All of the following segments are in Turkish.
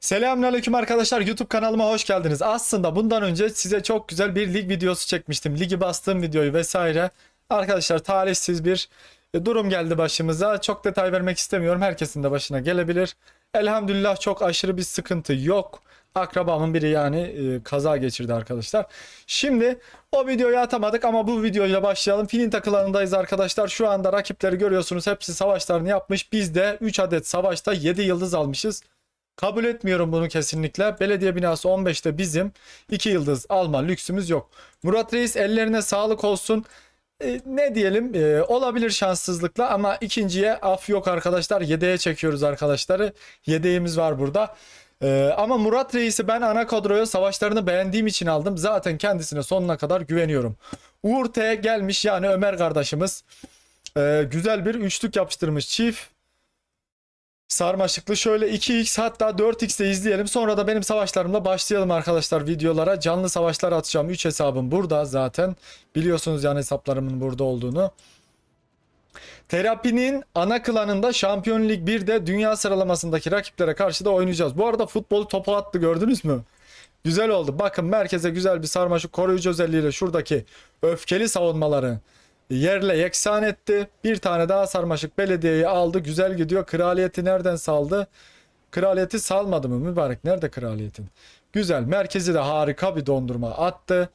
Selamünaleyküm arkadaşlar YouTube kanalıma hoş geldiniz. Aslında bundan önce size çok güzel bir lig videosu çekmiştim. Ligi bastığım videoyu vesaire. Arkadaşlar talihsiz bir durum geldi başımıza. Çok detay vermek istemiyorum. Herkesin de başına gelebilir. Elhamdülillah çok aşırı bir sıkıntı yok. Akrabamın biri yani e, kaza geçirdi arkadaşlar. Şimdi o videoyu atamadık ama bu videoyla başlayalım. Filin takılanındayız arkadaşlar. Şu anda rakipleri görüyorsunuz. Hepsi savaşlarını yapmış. Biz de 3 adet savaşta 7 yıldız almışız. Kabul etmiyorum bunu kesinlikle. Belediye binası 15'te bizim 2 yıldız alma lüksümüz yok. Murat Reis ellerine sağlık olsun. E, ne diyelim e, olabilir şanssızlıkla ama ikinciye af yok arkadaşlar. Yedeğe çekiyoruz arkadaşları. Yedeğimiz var burada. Ee, ama Murat Reis'i ben ana kadroya savaşlarını beğendiğim için aldım. Zaten kendisine sonuna kadar güveniyorum. Uğur T gelmiş yani Ömer kardeşimiz. Ee, güzel bir üçlük yapıştırmış çift sarmaşıklı. Şöyle 2x hatta 4x'te x izleyelim. Sonra da benim savaşlarımla başlayalım arkadaşlar videolara. Canlı savaşlar atacağım. 3 hesabım burada zaten. Biliyorsunuz yani hesaplarımın burada olduğunu. Terapinin ana klanında Şampiyon Lig 1'de dünya sıralamasındaki rakiplere karşı da oynayacağız. Bu arada futbolu topa attı gördünüz mü? Güzel oldu. Bakın merkeze güzel bir sarmaşık koruyucu özelliğiyle şuradaki öfkeli savunmaları yerle yeksan etti. Bir tane daha sarmaşık belediyeyi aldı. Güzel gidiyor. Kraliyeti nereden saldı? Kraliyeti salmadı mı mübarek? Nerede kraliyetin? Güzel. Merkezi de harika bir dondurma attı.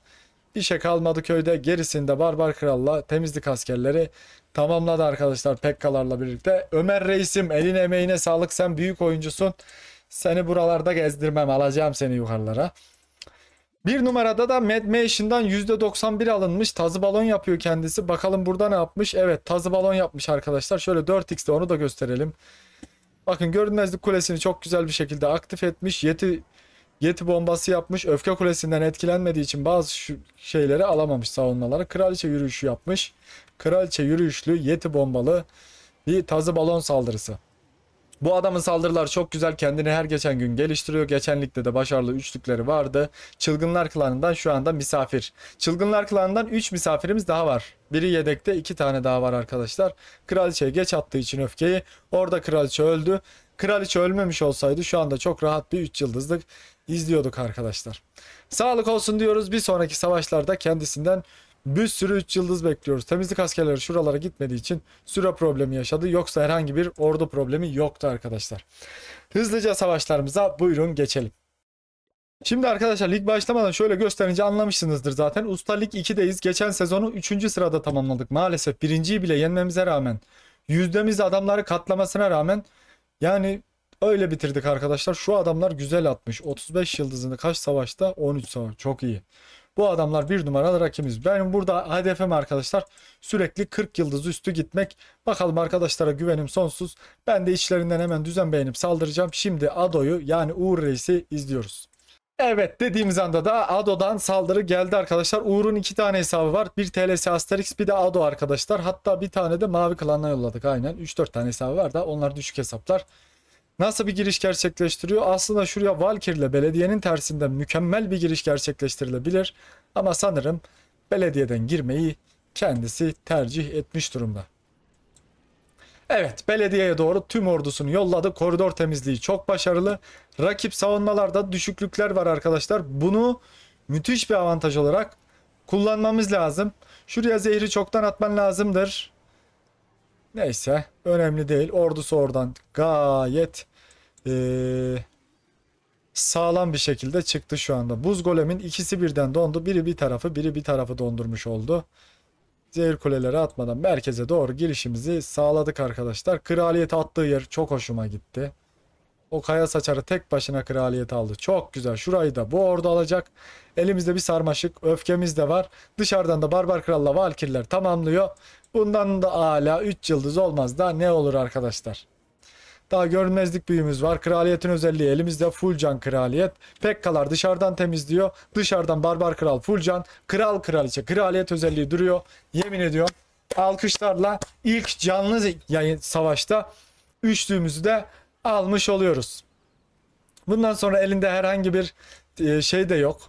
bir şey kalmadı köyde. Gerisinde Barbar Kral'la temizlik askerleri tamamladı arkadaşlar Pekkalarla birlikte. Ömer Reis'im elin emeğine sağlık. Sen büyük oyuncusun. Seni buralarda gezdirmem. Alacağım seni yukarılara. Bir numarada da Mad Mation'dan %91 alınmış. Tazı balon yapıyor kendisi. Bakalım burada ne yapmış? Evet tazı balon yapmış arkadaşlar. Şöyle 4x'de onu da gösterelim. Bakın görünmezlik kulesini çok güzel bir şekilde aktif etmiş. Yeti Yeti bombası yapmış. Öfke kulesinden etkilenmediği için bazı şu şeyleri alamamış savunmaları. Kraliçe yürüyüşü yapmış. Kraliçe yürüyüşlü yeti bombalı bir tazı balon saldırısı. Bu adamın saldırıları çok güzel. Kendini her geçen gün geliştiriyor. Geçenlikte de başarılı üçlükleri vardı. Çılgınlar klanından şu anda misafir. Çılgınlar klanından 3 misafirimiz daha var. Biri yedekte 2 tane daha var arkadaşlar. Kraliçe geç attığı için öfkeyi. Orada kraliçe öldü. Kraliçe ölmemiş olsaydı şu anda çok rahat bir 3 yıldızlık izliyorduk arkadaşlar. Sağlık olsun diyoruz. Bir sonraki savaşlarda kendisinden bir sürü 3 yıldız bekliyoruz. Temizlik askerleri şuralara gitmediği için süre problemi yaşadı. Yoksa herhangi bir ordu problemi yoktu arkadaşlar. Hızlıca savaşlarımıza buyurun geçelim. Şimdi arkadaşlar lig başlamadan şöyle gösterince anlamışsınızdır zaten. Usta Lig 2'deyiz. Geçen sezonu 3. sırada tamamladık. Maalesef birinciyi bile yenmemize rağmen yüzdemiz adamları katlamasına rağmen yani öyle bitirdik arkadaşlar. Şu adamlar güzel atmış. 35 yıldızını kaç savaşta? 13 savaş. Çok iyi. Bu adamlar bir numaralı rakibimiz. Benim burada hedefim arkadaşlar sürekli 40 yıldız üstü gitmek. Bakalım arkadaşlara güvenim sonsuz. Ben de içlerinden hemen düzen beğenip saldıracağım. Şimdi Ado'yu yani Uğur Reis'i izliyoruz. Evet dediğimiz anda da Ado'dan saldırı geldi arkadaşlar. Uğur'un iki tane hesabı var. Bir TLS Asterix bir de Ado arkadaşlar. Hatta bir tane de Mavi Klan'a yolladık aynen. 3-4 tane hesabı var da onlar düşük hesaplar. Nasıl bir giriş gerçekleştiriyor? Aslında şuraya Valkir ile belediyenin tersinden mükemmel bir giriş gerçekleştirilebilir. Ama sanırım belediyeden girmeyi kendisi tercih etmiş durumda. Evet belediyeye doğru tüm ordusunu yolladı. Koridor temizliği çok başarılı. Rakip savunmalarda düşüklükler var arkadaşlar. Bunu müthiş bir avantaj olarak kullanmamız lazım. Şuraya zehri çoktan atman lazımdır. Neyse önemli değil. Ordusu oradan gayet ee, sağlam bir şekilde çıktı şu anda. Buz golemin ikisi birden dondu. Biri bir tarafı biri bir tarafı dondurmuş oldu. Zehir kuleleri atmadan merkeze doğru girişimizi sağladık arkadaşlar. Kraliyet attığı yer çok hoşuma gitti. O kaya saçarı tek başına kraliyet aldı. Çok güzel. Şurayı da bu ordu alacak. Elimizde bir sarmaşık. Öfkemiz de var. Dışarıdan da Barbar Kral'la Valkirler tamamlıyor. Bundan da ala 3 yıldız olmaz da ne olur arkadaşlar. Daha görünmezlik büyümüz var. Kraliyetin özelliği elimizde full can kraliyet. Pekkalar dışarıdan temizliyor. Dışarıdan barbar kral full can. Kral kraliçe kraliyet özelliği duruyor. Yemin ediyorum alkışlarla ilk canlı yayın savaşta üçlüğümüzü de almış oluyoruz. Bundan sonra elinde herhangi bir e, şey de yok.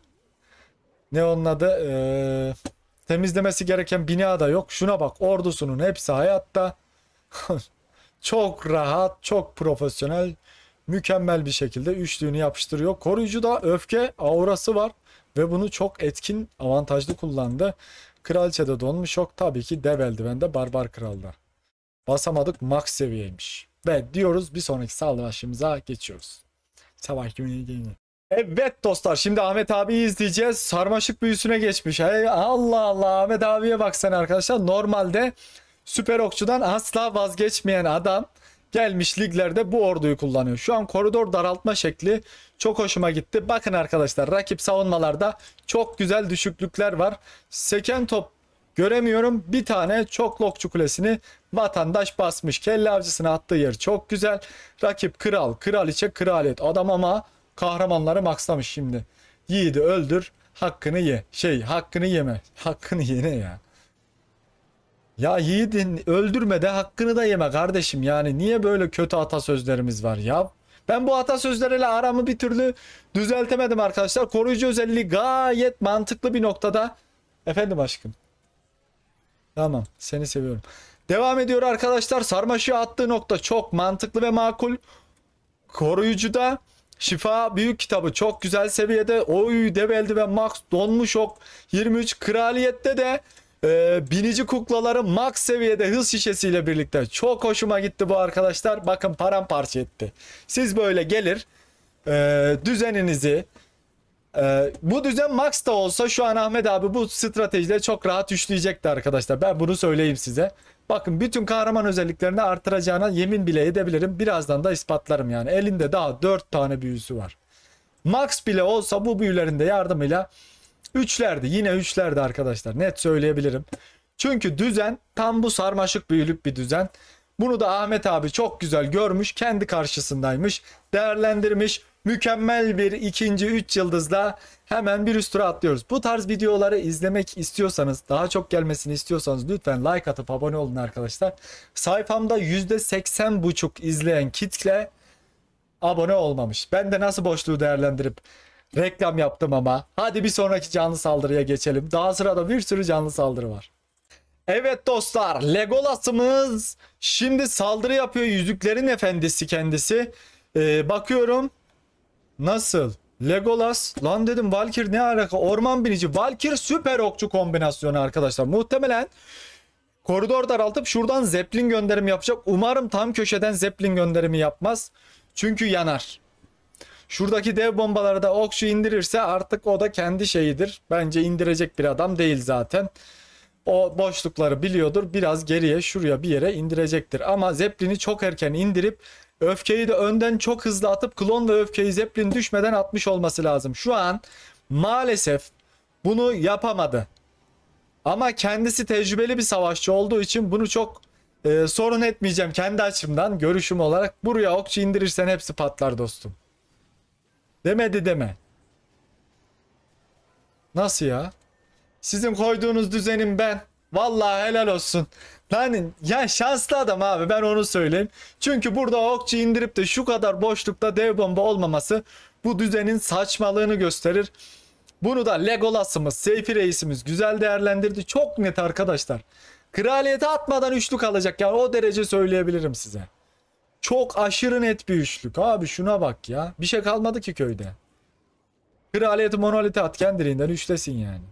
Ne onun adı? Ee, Temizlemesi gereken bina da yok. Şuna bak ordusunun hepsi hayatta. çok rahat, çok profesyonel, mükemmel bir şekilde üçlüğünü yapıştırıyor. Koruyucu da öfke aurası var ve bunu çok etkin, avantajlı kullandı. Kraliçede donmuş yok. Tabii ki dev eldivende barbar kralda. Basamadık max seviyeymiş. Ve diyoruz bir sonraki savaşımıza geçiyoruz. Savaş günü yeni. Evet dostlar şimdi Ahmet abi izleyeceğiz. Sarmaşık büyüsüne geçmiş. Hey, Allah Allah Ahmet abiye baksan arkadaşlar. Normalde süper okçudan asla vazgeçmeyen adam gelmiş liglerde bu orduyu kullanıyor. Şu an koridor daraltma şekli çok hoşuma gitti. Bakın arkadaşlar rakip savunmalarda çok güzel düşüklükler var. Seken top göremiyorum. Bir tane çok lokçu kulesini vatandaş basmış. Kelle avcısına attığı yer çok güzel. Rakip kral, kraliçe, kralet adam ama Kahramanları maxlamış şimdi. Yiğidi öldür. Hakkını ye. Şey hakkını yeme. Hakkını yene ya. Ya yiğidin öldürme de hakkını da yeme kardeşim. Yani niye böyle kötü atasözlerimiz var ya? Ben bu atasözleriyle aramı bir türlü düzeltemedim arkadaşlar. Koruyucu özelliği gayet mantıklı bir noktada. Efendim aşkım. Tamam seni seviyorum. Devam ediyor arkadaşlar. Sarmaşığı attığı nokta çok mantıklı ve makul. Koruyucu da. Şifa büyük kitabı çok güzel seviyede. Oy dev ve max donmuş ok 23 kraliyette de e, binici kuklaları max seviyede hız şişesiyle birlikte çok hoşuma gitti bu arkadaşlar. Bakın paramparça etti. Siz böyle gelir e, düzeninizi ee, bu düzen max da olsa şu an Ahmet abi bu stratejide çok rahat üçleyecekti arkadaşlar. Ben bunu söyleyeyim size. Bakın bütün kahraman özelliklerini artıracağına yemin bile edebilirim. Birazdan da ispatlarım yani. Elinde daha 4 tane büyüsü var. Max bile olsa bu büyülerinde yardımıyla 3'lerdi. Yine 3'lerdi arkadaşlar. Net söyleyebilirim. Çünkü düzen tam bu sarmaşık büyülük bir düzen. Bunu da Ahmet abi çok güzel görmüş. Kendi karşısındaymış. Değerlendirmiş mükemmel bir ikinci üç yıldızla hemen bir üst tura atlıyoruz. Bu tarz videoları izlemek istiyorsanız, daha çok gelmesini istiyorsanız lütfen like atıp abone olun arkadaşlar. Sayfamda %80,5 izleyen kitle abone olmamış. Ben de nasıl boşluğu değerlendirip reklam yaptım ama. Hadi bir sonraki canlı saldırıya geçelim. Daha sırada bir sürü canlı saldırı var. Evet dostlar Legolas'ımız şimdi saldırı yapıyor. Yüzüklerin efendisi kendisi. Ee, bakıyorum Nasıl? Legolas. Lan dedim Valkir ne alaka? Orman binici. Valkir süper okçu kombinasyonu arkadaşlar. Muhtemelen koridor daraltıp şuradan zeplin gönderimi yapacak. Umarım tam köşeden zeplin gönderimi yapmaz. Çünkü yanar. Şuradaki dev bombaları da okçu indirirse artık o da kendi şeyidir. Bence indirecek bir adam değil zaten. O boşlukları biliyordur. Biraz geriye şuraya bir yere indirecektir. Ama Zeppelin'i çok erken indirip Öfkeyi de önden çok hızlı atıp klon ve öfkeyi zeplin düşmeden atmış olması lazım. Şu an maalesef bunu yapamadı. Ama kendisi tecrübeli bir savaşçı olduğu için bunu çok e, sorun etmeyeceğim kendi açımdan görüşüm olarak. Buraya okçu indirirsen hepsi patlar dostum. Demedi deme. Nasıl ya? Sizin koyduğunuz düzenim ben. Vallahi helal olsun. Yani ya şanslı adam abi ben onu söyleyeyim. Çünkü burada okçu indirip de şu kadar boşlukta dev bomba olmaması bu düzenin saçmalığını gösterir. Bunu da Legolas'ımız, Seyfi Reis'imiz güzel değerlendirdi. Çok net arkadaşlar. Kraliyeti atmadan üçlük alacak yani o derece söyleyebilirim size. Çok aşırı net bir üçlük. Abi şuna bak ya. Bir şey kalmadı ki köyde. Kraliyeti monolite at kendiliğinden üçlesin yani.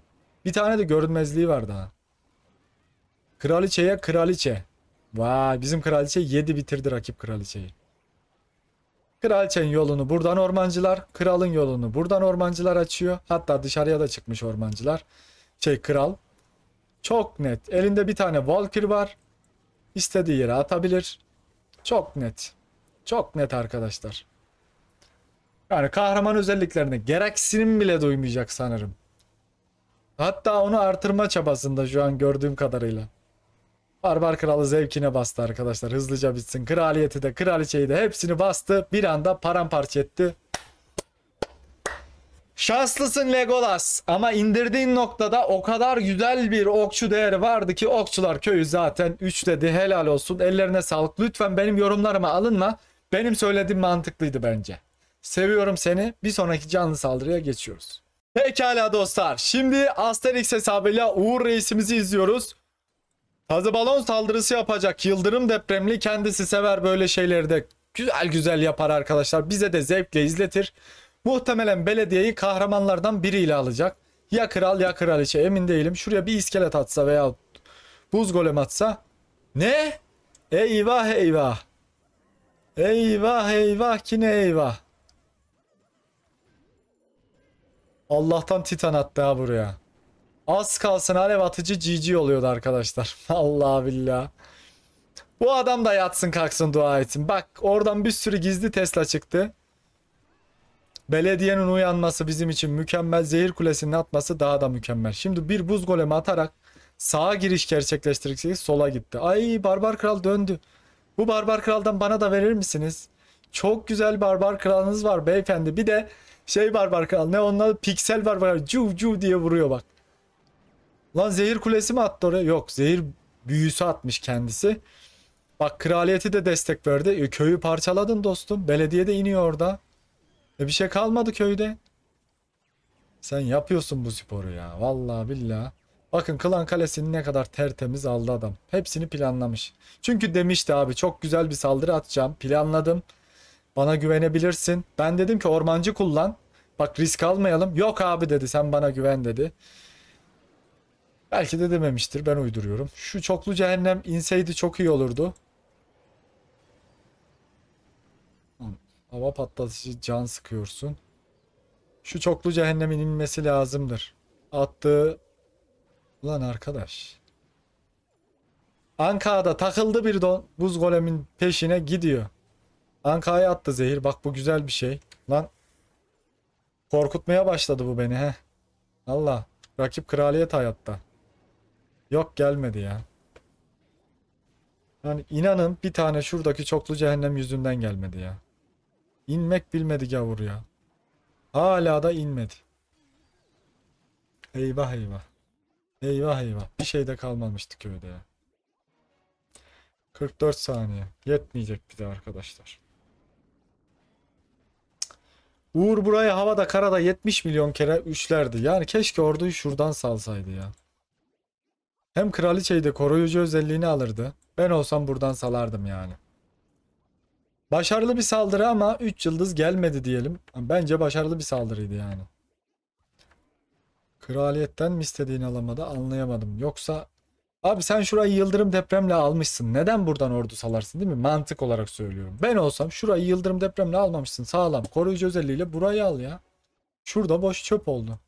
Bir tane de görünmezliği var daha. Kraliçeye kraliçe. Vay bizim kraliçe yedi bitirdi rakip kraliçeyi. Kraliçenin yolunu buradan ormancılar, kralın yolunu buradan ormancılar açıyor. Hatta dışarıya da çıkmış ormancılar. Şey kral. Çok net. Elinde bir tane Valkyr var. İstediği yere atabilir. Çok net. Çok net arkadaşlar. Yani kahraman özelliklerine gereksinim bile duymayacak sanırım. Hatta onu artırma çabasında şu an gördüğüm kadarıyla. Barbar kralı zevkine bastı arkadaşlar. Hızlıca bitsin. Kraliyeti de kraliçeyi de hepsini bastı. Bir anda paramparça etti. Şanslısın Legolas ama indirdiğin noktada o kadar güzel bir okçu değeri vardı ki okçular köyü zaten 3 dedi helal olsun ellerine sağlık. Lütfen benim yorumlarıma alınma benim söylediğim mantıklıydı bence. Seviyorum seni bir sonraki canlı saldırıya geçiyoruz. Pekala dostlar şimdi Asterix hesabıyla Uğur reisimizi izliyoruz. Taze balon saldırısı yapacak. Yıldırım depremli kendisi sever böyle şeyleri de güzel güzel yapar arkadaşlar. Bize de zevkle izletir. Muhtemelen belediyeyi kahramanlardan biriyle alacak. Ya kral ya kraliçe emin değilim. Şuraya bir iskelet atsa veya buz golem atsa. Ne? Eyvah eyvah. Eyvah eyvah ki ne eyvah. Allah'tan titan attı ha buraya. Az kalsın alev atıcı Cici oluyordu arkadaşlar. Allah billah. Bu adam da yatsın kalksın dua etsin. Bak oradan bir sürü gizli Tesla çıktı. Belediyenin uyanması bizim için mükemmel. Zehir kulesinin atması daha da mükemmel. Şimdi bir buz golemi atarak sağa giriş gerçekleştirirsek sola gitti. Ay barbar kral döndü. Bu barbar kraldan bana da verir misiniz? Çok güzel barbar kralınız var beyefendi. Bir de şey barbar kral ne onlar piksel barbar cuv cuv diye vuruyor bak. Lan zehir kulesi mi attı oraya? Yok zehir büyüsü atmış kendisi. Bak kraliyeti de destek verdi. E, köyü parçaladın dostum. Belediye de iniyor orada. E, bir şey kalmadı köyde. Sen yapıyorsun bu sporu ya. Vallahi billahi. Bakın Klan Kalesi'ni ne kadar tertemiz aldı adam. Hepsini planlamış. Çünkü demişti abi çok güzel bir saldırı atacağım. Planladım. Bana güvenebilirsin. Ben dedim ki ormancı kullan. Bak risk almayalım. Yok abi dedi sen bana güven dedi. Belki de dememiştir. Ben uyduruyorum. Şu çoklu cehennem inseydi çok iyi olurdu. Hava patlatıcı can sıkıyorsun. Şu çoklu cehennemin inmesi lazımdır. Attığı... Ulan arkadaş. Anka'da takıldı bir don. Buz golemin peşine gidiyor. Anka'ya attı zehir. Bak bu güzel bir şey. Lan. Korkutmaya başladı bu beni he. Allah. Rakip kraliyet hayatta. Yok gelmedi ya. Yani inanın bir tane şuradaki çoklu cehennem yüzünden gelmedi ya. İnmek bilmedi gavur ya. Hala da inmedi. Eyvah eyvah. Eyvah eyvah. Bir şey de kalmamıştı köyde ya. 44 saniye. Yetmeyecek bir de arkadaşlar. Uğur burayı havada karada 70 milyon kere üçlerdi. Yani keşke orduyu şuradan salsaydı ya. Hem kraliçeyi de koruyucu özelliğini alırdı. Ben olsam buradan salardım yani. Başarılı bir saldırı ama 3 yıldız gelmedi diyelim. Bence başarılı bir saldırıydı yani. Kraliyetten mi istediğini alamadı anlayamadım. Yoksa abi sen şurayı yıldırım depremle almışsın. Neden buradan ordu salarsın değil mi? Mantık olarak söylüyorum. Ben olsam şurayı yıldırım depremle almamışsın. Sağlam koruyucu özelliğiyle burayı al ya. Şurada boş çöp oldu.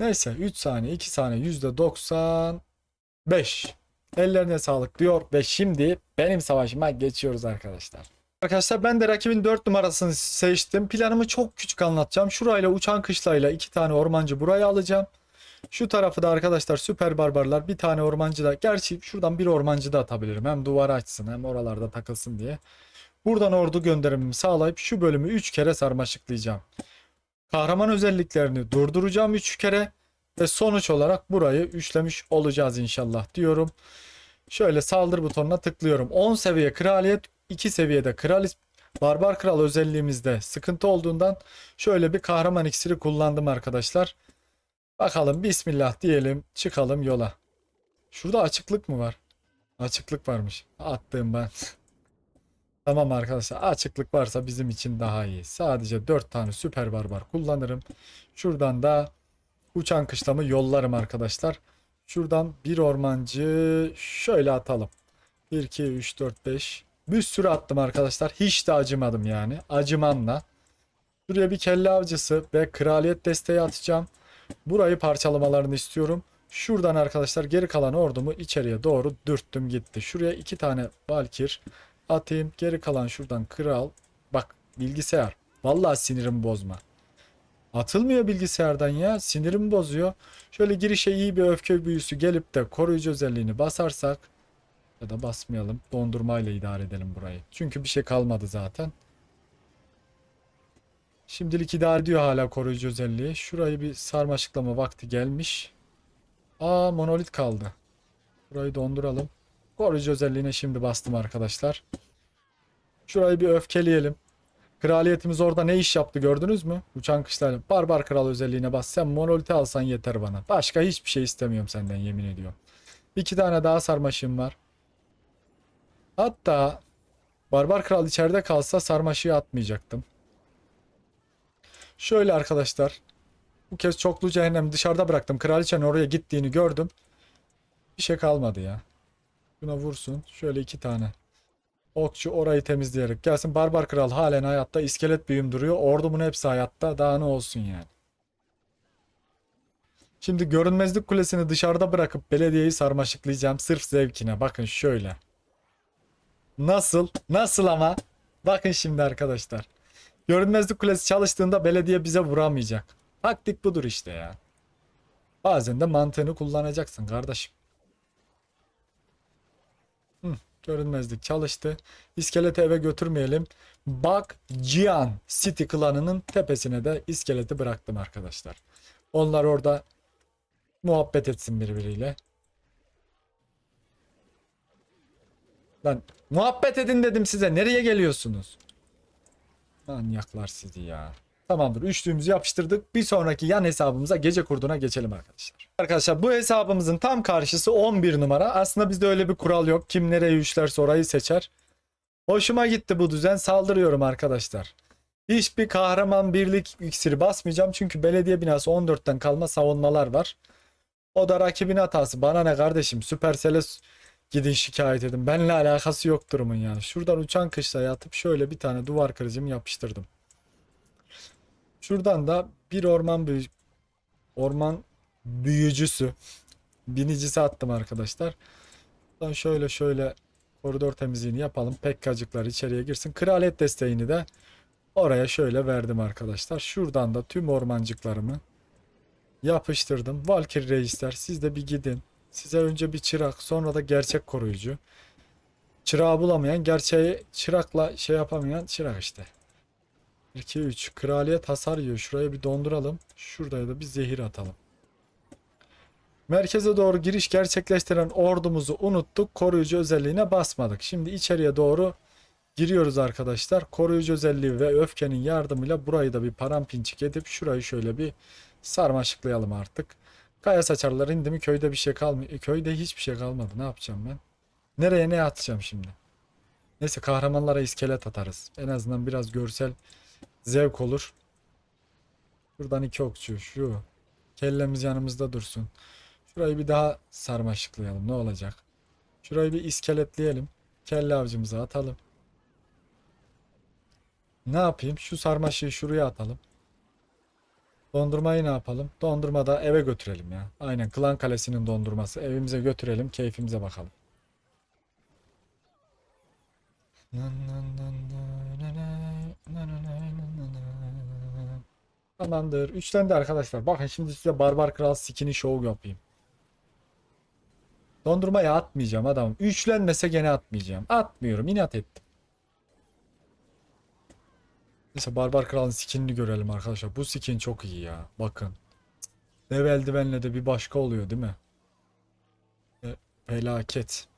Neyse 3 saniye 2 saniye %95. Ellerine sağlık diyor ve şimdi benim savaşıma geçiyoruz arkadaşlar. Arkadaşlar ben de rakibin 4 numarasını seçtim. Planımı çok küçük anlatacağım. Şurayla uçan kışlayla 2 tane ormancı buraya alacağım. Şu tarafı da arkadaşlar süper barbarlar bir tane ormancı da. Gerçi şuradan bir ormancı da atabilirim. Hem duvarı açsın hem oralarda takılsın diye. Buradan ordu gönderimimi sağlayıp şu bölümü 3 kere sarmaşıklayacağım. Kahraman özelliklerini durduracağım 3 kere ve sonuç olarak burayı üçlemiş olacağız inşallah diyorum. Şöyle saldır butonuna tıklıyorum. 10 seviye kraliyet, 2 seviyede kralis barbar kral özelliğimizde sıkıntı olduğundan şöyle bir kahraman iksiri kullandım arkadaşlar. Bakalım bismillah diyelim çıkalım yola. Şurada açıklık mı var? Açıklık varmış. Attım ben. Tamam arkadaşlar açıklık varsa bizim için daha iyi. Sadece 4 tane süper barbar kullanırım. Şuradan da uçan kışlamı yollarım arkadaşlar. Şuradan bir ormancı şöyle atalım. 1, 2, 3, 4, 5. Bir sürü attım arkadaşlar. Hiç de acımadım yani. Acımamla. Şuraya bir kelle avcısı ve kraliyet desteği atacağım. Burayı parçalamalarını istiyorum. Şuradan arkadaşlar geri kalan ordumu içeriye doğru dürttüm gitti. Şuraya iki tane Valkir atayım. Geri kalan şuradan kral. Bak bilgisayar. Vallahi sinirim bozma. Atılmıyor bilgisayardan ya. Sinirim bozuyor. Şöyle girişe iyi bir öfke büyüsü gelip de koruyucu özelliğini basarsak ya da basmayalım. Dondurmayla idare edelim burayı. Çünkü bir şey kalmadı zaten. Şimdilik idare ediyor hala koruyucu özelliği. Şurayı bir sarmaşıklama vakti gelmiş. Aa monolit kaldı. Burayı donduralım. Koruyucu özelliğine şimdi bastım arkadaşlar. Şurayı bir öfkeleyelim. Kraliyetimiz orada ne iş yaptı gördünüz mü? Uçan kışlar. Barbar kral özelliğine bas. Sen monolite alsan yeter bana. Başka hiçbir şey istemiyorum senden yemin ediyorum. İki tane daha sarmaşığım var. Hatta barbar kral içeride kalsa sarmaşığı atmayacaktım. Şöyle arkadaşlar. Bu kez çoklu cehennem dışarıda bıraktım. Kraliçenin oraya gittiğini gördüm. Bir şey kalmadı ya. Şuna vursun. Şöyle iki tane. Okçu orayı temizleyerek gelsin. Barbar kral halen hayatta. İskelet büyüm duruyor. Ordu Ordumun hepsi hayatta. Daha ne olsun yani. Şimdi görünmezlik kulesini dışarıda bırakıp belediyeyi sarmaşıklayacağım. Sırf zevkine. Bakın şöyle. Nasıl? Nasıl ama? Bakın şimdi arkadaşlar. Görünmezlik kulesi çalıştığında belediye bize vuramayacak. Taktik budur işte ya. Bazen de mantığını kullanacaksın kardeşim. Görünmezdi, çalıştı. İskeleti eve götürmeyelim. Bak Cian City klanının tepesine de iskeleti bıraktım arkadaşlar. Onlar orada muhabbet etsin birbiriyle. Lan muhabbet edin dedim size. Nereye geliyorsunuz? Manyaklar sizi ya. Tamamdır. Üçlüğümüzü yapıştırdık. Bir sonraki yan hesabımıza gece kurduna geçelim arkadaşlar. Arkadaşlar bu hesabımızın tam karşısı 11 numara. Aslında bizde öyle bir kural yok. Kim nereye üçlerse orayı seçer. Hoşuma gitti bu düzen. Saldırıyorum arkadaşlar. Hiçbir kahraman birlik iksiri basmayacağım. Çünkü belediye binası 14'ten kalma savunmalar var. O da rakibin hatası. Bana ne kardeşim Süpersel'e gidin şikayet edin. Benle alakası yok durumun yani. Şuradan uçan kışla yatıp şöyle bir tane duvar kırıcımı yapıştırdım. Şuradan da bir orman büy orman büyücüsü binicisi attım arkadaşlar. Buradan şöyle şöyle koridor temizliğini yapalım. Pekkacıklar içeriye girsin. Kraliyet desteğini de oraya şöyle verdim arkadaşlar. Şuradan da tüm ormancıklarımı yapıştırdım. Valkir reisler siz de bir gidin. Size önce bir çırak sonra da gerçek koruyucu. Çırağı bulamayan gerçeği çırakla şey yapamayan çırak işte. 2 3 kraliyet hasar yiyor. Şuraya bir donduralım. Şuraya da bir zehir atalım. Merkeze doğru giriş gerçekleştiren ordumuzu unuttuk. Koruyucu özelliğine basmadık. Şimdi içeriye doğru giriyoruz arkadaşlar. Koruyucu özelliği ve öfkenin yardımıyla burayı da bir parampinçik edip şurayı şöyle bir sarmaşıklayalım artık. Kaya saçarlar indi mi köyde bir şey kalmıyor. E, köyde hiçbir şey kalmadı. Ne yapacağım ben? Nereye ne atacağım şimdi? Neyse kahramanlara iskelet atarız. En azından biraz görsel Zevk olur. Buradan iki okçu şu. Kellemiz yanımızda dursun. Şurayı bir daha sarmaşıklayalım. Ne olacak? Şurayı bir iskeletleyelim. Kelle avcımıza atalım. Ne yapayım? Şu sarmaşığı şuraya atalım. Dondurmayı ne yapalım? Dondurma da eve götürelim ya. Aynen Klan Kalesi'nin dondurması. Evimize götürelim. Keyfimize bakalım. Nan nan nan nan nan. Tamamdır. Üçten de arkadaşlar. Bakın şimdi size Barbar Kral skin'i show yapayım. Dondurmaya atmayacağım adam. Üçlenmese gene atmayacağım. Atmıyorum. inat ettim. Neyse Barbar Kral'ın skinini görelim arkadaşlar. Bu skin çok iyi ya. Bakın. Dev eldivenle de bir başka oluyor değil mi? E, felaket.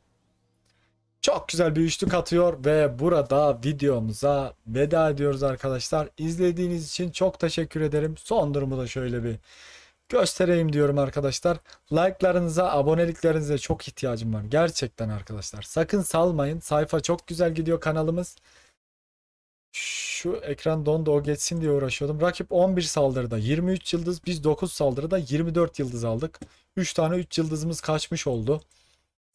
Çok güzel bir üçlük atıyor ve burada videomuza veda ediyoruz arkadaşlar. İzlediğiniz için çok teşekkür ederim. Son durumu da şöyle bir göstereyim diyorum arkadaşlar. Like'larınıza, aboneliklerinize çok ihtiyacım var. Gerçekten arkadaşlar. Sakın salmayın. Sayfa çok güzel gidiyor kanalımız. Şu ekran dondu o geçsin diye uğraşıyordum. Rakip 11 saldırıda 23 yıldız. Biz 9 saldırıda 24 yıldız aldık. 3 tane 3 yıldızımız kaçmış oldu.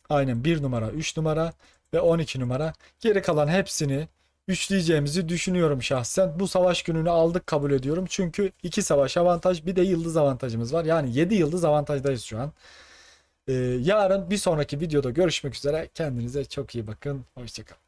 Aynen 1 numara 3 numara ve 12 numara. Geri kalan hepsini üçleyeceğimizi düşünüyorum şahsen. Bu savaş gününü aldık kabul ediyorum. Çünkü iki savaş avantaj bir de yıldız avantajımız var. Yani 7 yıldız avantajdayız şu an. Ee, yarın bir sonraki videoda görüşmek üzere. Kendinize çok iyi bakın. Hoşçakalın.